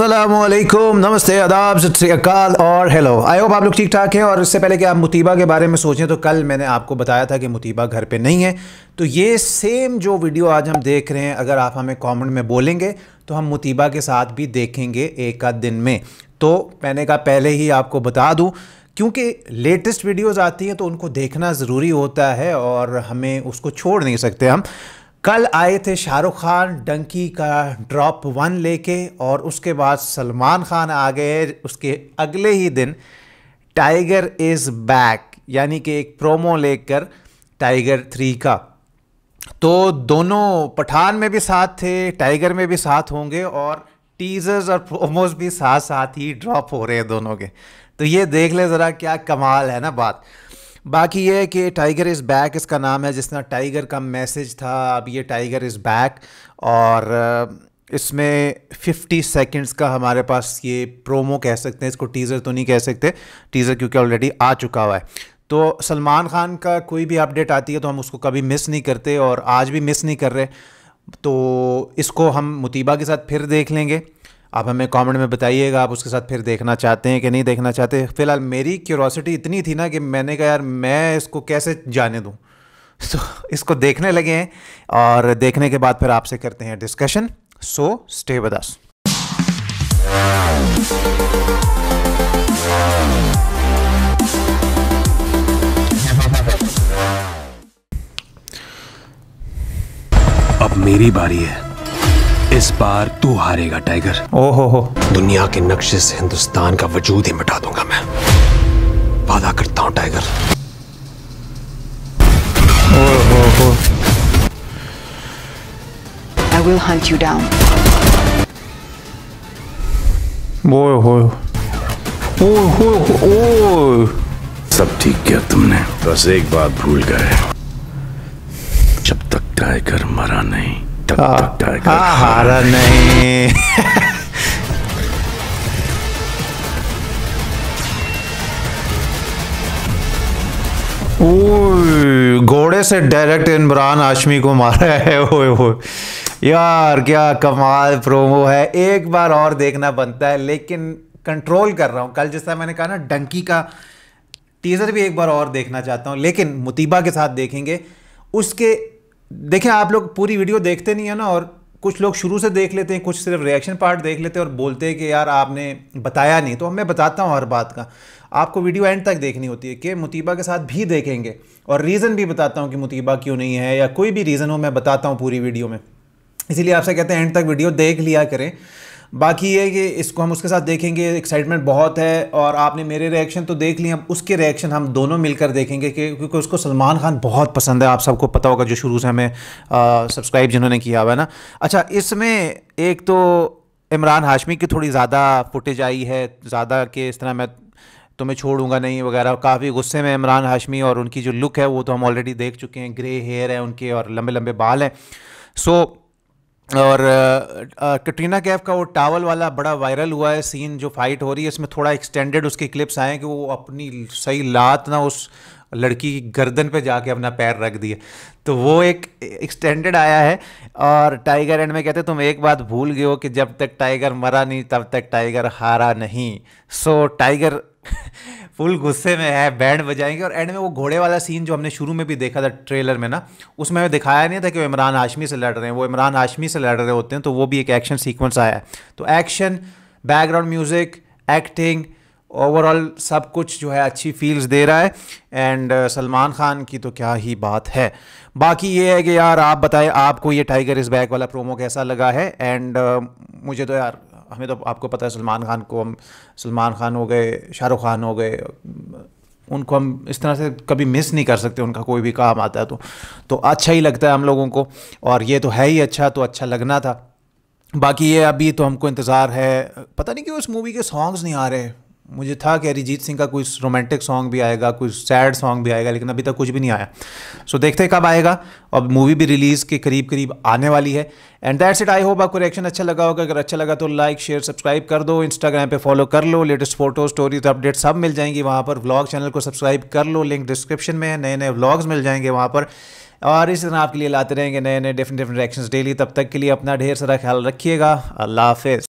असलम नमस्ते आदाब सत्याकाल और हेलो आई होप आप लोग ठीक ठाक हैं और इससे पहले कि आप मुतीबा के बारे में सोचें तो कल मैंने आपको बताया था कि मुतीबा घर पे नहीं है तो ये सेम जो वीडियो आज हम देख रहे हैं अगर आप हमें कमेंट में बोलेंगे तो हम मुतीबा के साथ भी देखेंगे एक आध दिन में तो मैंने कहा पहले ही आपको बता दूँ क्योंकि लेटेस्ट वीडियोज़ आती हैं तो उनको देखना ज़रूरी होता है और हमें उसको छोड़ नहीं सकते हम कल आए थे शाहरुख खान डंकी का ड्रॉप वन लेके और उसके बाद सलमान खान आ गए उसके अगले ही दिन टाइगर इज़ बैक यानी कि एक प्रोमो लेकर टाइगर थ्री का तो दोनों पठान में भी साथ थे टाइगर में भी साथ होंगे और टीजर्स और प्रोमोज भी साथ साथ ही ड्रॉप हो रहे हैं दोनों के तो ये देख ले ज़रा क्या कमाल है ना बात बाकी ये है कि टाइगर इज़ बैक इसका नाम है जिसना टाइगर का मैसेज था अब ये टाइगर इज़ बैक और इसमें 50 सेकंड्स का हमारे पास ये प्रोमो कह सकते हैं इसको टीज़र तो नहीं कह सकते टीज़र क्योंकि ऑलरेडी आ चुका हुआ है तो सलमान खान का कोई भी अपडेट आती है तो हम उसको कभी मिस नहीं करते और आज भी मिस नहीं कर रहे तो इसको हम मुतीबा के साथ फिर देख लेंगे आप हमें कमेंट में बताइएगा आप उसके साथ फिर देखना चाहते हैं कि नहीं देखना चाहते फिलहाल मेरी क्यूरोसिटी इतनी थी ना कि मैंने कहा यार मैं इसको कैसे जाने दूँ सो so, इसको देखने लगे हैं और देखने के बाद फिर आपसे करते हैं discussion so stay with us अब मेरी बारी है इस बार तू हारेगा टाइगर ओहो हो दुनिया के नक्शे से हिंदुस्तान का वजूद ही मिटा दूंगा मैं वादा करता हूँ tiger I will hunt you down. सब ठीक किया तुमने बस एक बात भूल गए जब तक टाइगर मरा नहीं हाँ। हाँ, हाँ। हारा नहीं घोड़े से डायरेक्ट इमरान आशमी को मारा है ओए ओए यार क्या कमाल प्रोमो है एक बार और देखना बनता है लेकिन कंट्रोल कर रहा हूँ कल जिस तरह मैंने कहा ना डंकी का टीज़र भी एक बार और देखना चाहता हूँ लेकिन मुतीबा के साथ देखेंगे उसके देखें आप लोग पूरी वीडियो देखते नहीं है ना और कुछ लोग शुरू से देख लेते हैं कुछ सिर्फ रिएक्शन पार्ट देख लेते हैं और बोलते हैं कि यार आपने बताया नहीं तो मैं बताता हूँ हर बात का आपको वीडियो एंड तक देखनी होती है कि मुतीबा के साथ भी देखेंगे और रीज़न भी बताता हूँ कि मुतीबा क्यों नहीं है या कोई भी रीज़न हो मैं बताता हूँ पूरी वीडियो में इसीलिए आपसे कहते हैं एंड तक वीडियो देख लिया करें बाकी ये कि इसको हम उसके साथ देखेंगे एक्साइटमेंट बहुत है और आपने मेरे रिएक्शन तो देख लिए अब उसके रिएक्शन हम दोनों मिलकर देखेंगे कि क्योंकि उसको सलमान खान बहुत पसंद है आप सबको पता होगा जो शुरू से हमें सब्सक्राइब जिन्होंने किया हुआ है ना अच्छा इसमें एक तो इमरान हाशमी की थोड़ी ज़्यादा फुटेज आई है ज़्यादा कि इस तरह मैं तो मैं छोड़ूंगा नहीं वगैरह काफ़ी गुस्से में इमरान हाशमी और उनकी जो लुक है वो तो हम ऑलरेडी देख चुके हैं ग्रे हेयर है उनके और लंबे लंबे बाल हैं सो so, और कटरीना कैफ का वो टावल वाला बड़ा वायरल हुआ है सीन जो फाइट हो रही है इसमें थोड़ा एक्सटेंडेड उसके क्लिप्स आए हैं कि वो अपनी सही लात ना उस लड़की की गर्दन पे जाके अपना पैर रख दिए तो वो एक एक्सटेंडेड आया है और टाइगर एंड में कहते तुम एक बात भूल गए हो कि जब तक टाइगर मरा नहीं तब तक टाइगर हारा नहीं सो टाइगर फुल गुस्से में है बैंड बजाएंगे और एंड में वो घोड़े वाला सीन जो हमने शुरू में भी देखा था ट्रेलर में ना उसमें हमें दिखाया नहीं था कि वो इमरान हाशमी से लड़ रहे हैं वो इमरान हाशमी से लड़ रहे होते हैं तो वो भी एक एक्शन सीक्वेंस आया है तो action background music acting overall सब कुछ जो है अच्छी फील्स दे रहा है एंड uh, सलमान खान की तो क्या ही बात है बाकी ये है कि यार आप बताएं आपको ये टाइगर इस बैग वाला प्रोमो कैसा लगा है एंड uh, मुझे तो यार हमें तो आपको पता है सलमान खान को हम सलमान खान हो गए शाहरुख खान हो गए उनको हम इस तरह से कभी मिस नहीं कर सकते उनका कोई भी काम आता है तो तो अच्छा ही लगता है हम लोगों को और ये तो है ही अच्छा तो अच्छा लगना था बाकी ये अभी तो हमको इंतज़ार है पता नहीं क्यों उस मूवी के सॉन्ग्स नहीं आ रहे मुझे था कि अरिजीत सिंह का कोई रोमांटिक सॉन्ग भी आएगा कोई सैड सॉन्ग भी आएगा लेकिन अभी तक कुछ भी नहीं आया सो so, देखते हैं कब आएगा और मूवी भी रिलीज़ के करीब करीब आने वाली है and that's it I hope आपको रिएक्शन अच्छा लगा होगा अगर अच्छा लगा तो लाइक शेयर सब्सक्राइब कर दो इंस्टाग्राम पे फॉलो कर लो लेटेस्ट फोटो स्टोरीज अपडेट सब मिल जाएंगी वहाँ पर व्लॉग चैनल को सब्सक्राइब कर लो लिंक डिस्क्रिप्शन में है नए नए व्लॉग्स मिल जाएंगे वहाँ पर और इस तरह आपके लिए लाते रहेंगे नए नए डिफरेंट डिफरेंट रिएक्शन डेली तब तक के लिए अपना ढेर सारा ख्याल रखिएगा अल्लाह हाफिज़